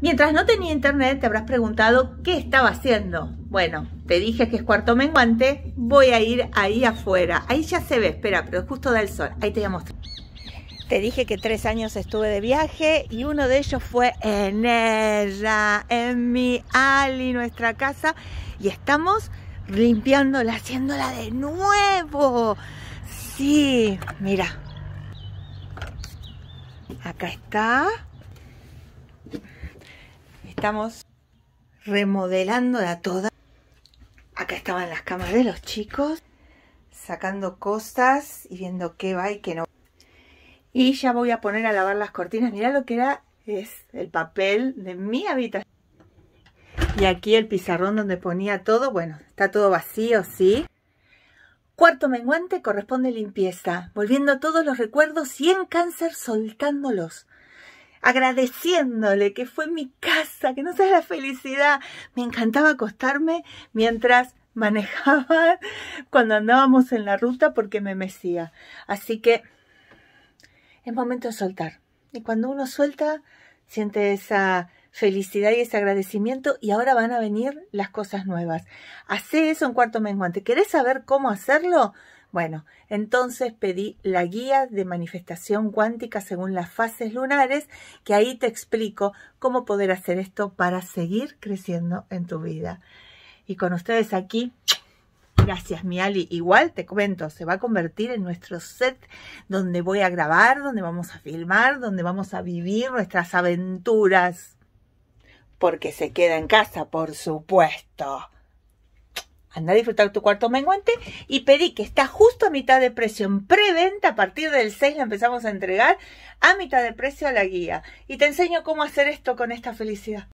Mientras no tenía internet, te habrás preguntado qué estaba haciendo. Bueno, te dije que es cuarto menguante, voy a ir ahí afuera. Ahí ya se ve, espera, pero justo da el sol. Ahí te voy a mostrar. Te dije que tres años estuve de viaje y uno de ellos fue en ella, en mi Ali, nuestra casa. Y estamos limpiándola, haciéndola de nuevo. Sí, mira. Acá está estamos remodelando la toda. Acá estaban las camas de los chicos, sacando cosas y viendo qué va y qué no. Y ya voy a poner a lavar las cortinas. Mirá lo que era, es el papel de mi habitación. Y aquí el pizarrón donde ponía todo. Bueno, está todo vacío, sí. Cuarto menguante corresponde limpieza, volviendo todos los recuerdos y en cáncer soltándolos agradeciéndole que fue mi casa, que no sea la felicidad. Me encantaba acostarme mientras manejaba cuando andábamos en la ruta porque me mecía. Así que es momento de soltar. Y cuando uno suelta, siente esa felicidad y ese agradecimiento y ahora van a venir las cosas nuevas. Hacé eso en cuarto menguante. ¿Querés saber cómo hacerlo? Bueno, entonces pedí la guía de manifestación cuántica según las fases lunares, que ahí te explico cómo poder hacer esto para seguir creciendo en tu vida. Y con ustedes aquí, gracias mi Ali, igual te cuento, se va a convertir en nuestro set donde voy a grabar, donde vamos a filmar, donde vamos a vivir nuestras aventuras. Porque se queda en casa, por supuesto anda a disfrutar tu cuarto menguante y pedí que está justo a mitad de precio en preventa, a partir del 6 la empezamos a entregar a mitad de precio a la guía. Y te enseño cómo hacer esto con esta felicidad.